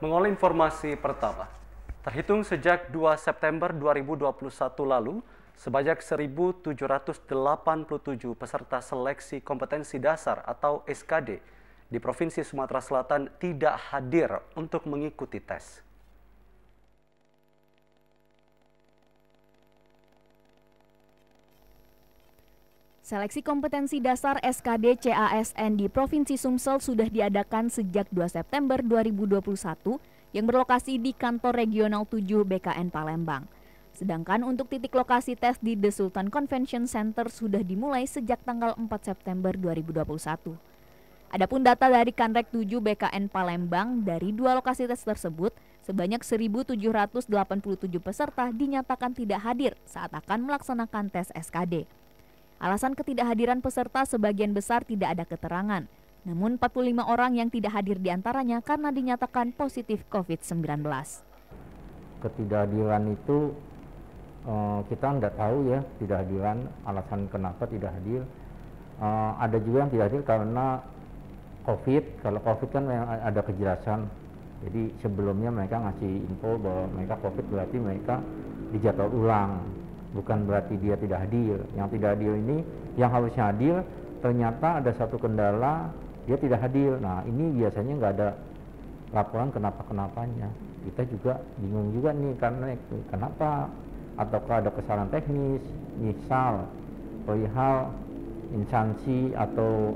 mengolah informasi pertama. Terhitung sejak 2 September 2021 lalu, sebanyak 1.787 peserta seleksi kompetensi dasar atau SKD di Provinsi Sumatera Selatan tidak hadir untuk mengikuti tes. Seleksi kompetensi dasar SKD CASN di Provinsi Sumsel sudah diadakan sejak 2 September 2021 yang berlokasi di kantor regional 7 BKN Palembang. Sedangkan untuk titik lokasi tes di The Sultan Convention Center sudah dimulai sejak tanggal 4 September 2021. Adapun data dari Kanrek 7 BKN Palembang dari dua lokasi tes tersebut, sebanyak 1.787 peserta dinyatakan tidak hadir saat akan melaksanakan tes SKD. Alasan ketidakhadiran peserta sebagian besar tidak ada keterangan. Namun 45 orang yang tidak hadir diantaranya karena dinyatakan positif COVID-19. Ketidakhadiran itu eh, kita nggak tahu ya ketidakhadiran, alasan kenapa tidak hadir. Eh, ada juga yang tidak hadir karena COVID. Kalau COVID kan ada kejelasan. Jadi sebelumnya mereka ngasih info bahwa mereka COVID berarti mereka dijadwal ulang bukan berarti dia tidak hadir. Yang tidak hadir ini, yang harusnya hadir, ternyata ada satu kendala, dia tidak hadir. Nah, ini biasanya nggak ada laporan kenapa-kenapanya. Kita juga bingung juga nih, karena kenapa? Ataukah ada kesalahan teknis, misal, perihal instansi atau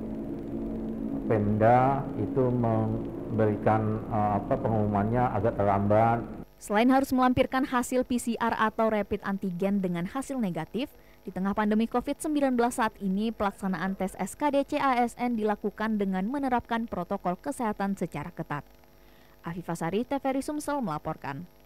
Pemda itu memberikan uh, apa pengumumannya agak terlambat Selain harus melampirkan hasil PCR atau rapid antigen dengan hasil negatif, di tengah pandemi COVID-19 saat ini, pelaksanaan tes SKD CASN dilakukan dengan menerapkan protokol kesehatan secara ketat. Afifah Sari, TVRI Sumsel melaporkan.